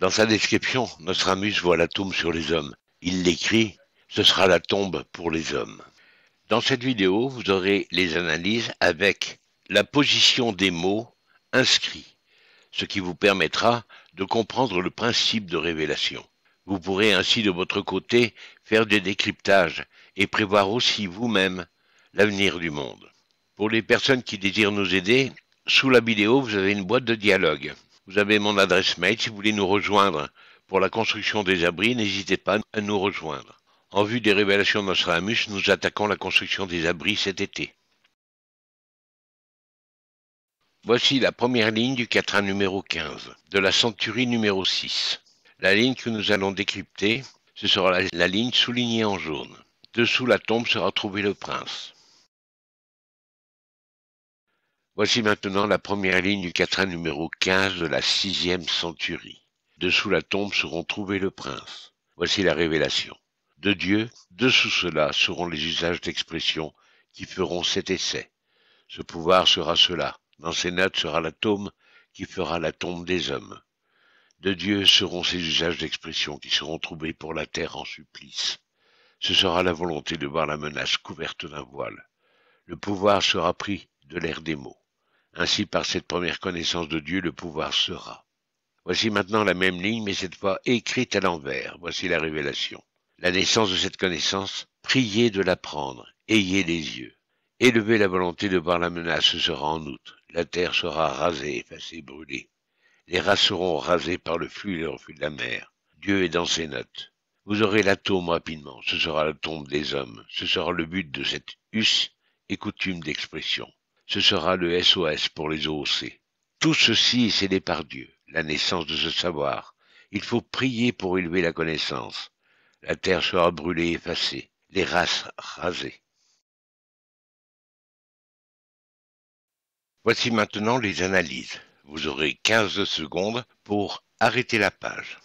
Dans sa description, Nostramus voit la tombe sur les hommes. Il l'écrit Ce sera la tombe pour les hommes. Dans cette vidéo, vous aurez les analyses avec la position des mots inscrits, ce qui vous permettra de comprendre le principe de révélation. Vous pourrez ainsi de votre côté faire des décryptages et prévoir aussi vous-même l'avenir du monde. Pour les personnes qui désirent nous aider, sous la vidéo, vous avez une boîte de dialogue. Vous avez mon adresse mail. Si vous voulez nous rejoindre pour la construction des abris, n'hésitez pas à nous rejoindre. En vue des révélations de nous attaquons la construction des abris cet été. Voici la première ligne du quatrain numéro 15, de la centurie numéro 6. La ligne que nous allons décrypter, ce sera la, la ligne soulignée en jaune. Dessous la tombe sera trouvé le prince. Voici maintenant la première ligne du quatrain numéro 15 de la sixième centurie. Dessous la tombe seront trouvés le prince. Voici la révélation. De Dieu, dessous cela seront les usages d'expression qui feront cet essai. Ce pouvoir sera cela. Dans ces notes sera la tombe qui fera la tombe des hommes. De Dieu seront ces usages d'expression qui seront trouvés pour la terre en supplice. Ce sera la volonté de voir la menace couverte d'un voile. Le pouvoir sera pris de l'air des mots. Ainsi, par cette première connaissance de Dieu, le pouvoir sera. Voici maintenant la même ligne, mais cette fois écrite à l'envers. Voici la révélation. La naissance de cette connaissance, priez de la prendre, ayez les yeux. Élevez la volonté de voir la menace, ce sera en outre. La terre sera rasée, effacée, brûlée. Les rats seront rasées par le flux et le reflux de la mer. Dieu est dans ses notes. Vous aurez l'atome rapidement, ce sera la tombe des hommes, ce sera le but de cette us et coutume d'expression ce sera le SOS pour les OOC. Tout ceci est scellé par Dieu, la naissance de ce savoir. Il faut prier pour élever la connaissance. La terre sera brûlée, effacée, les races rasées. Voici maintenant les analyses. Vous aurez 15 secondes pour arrêter la page.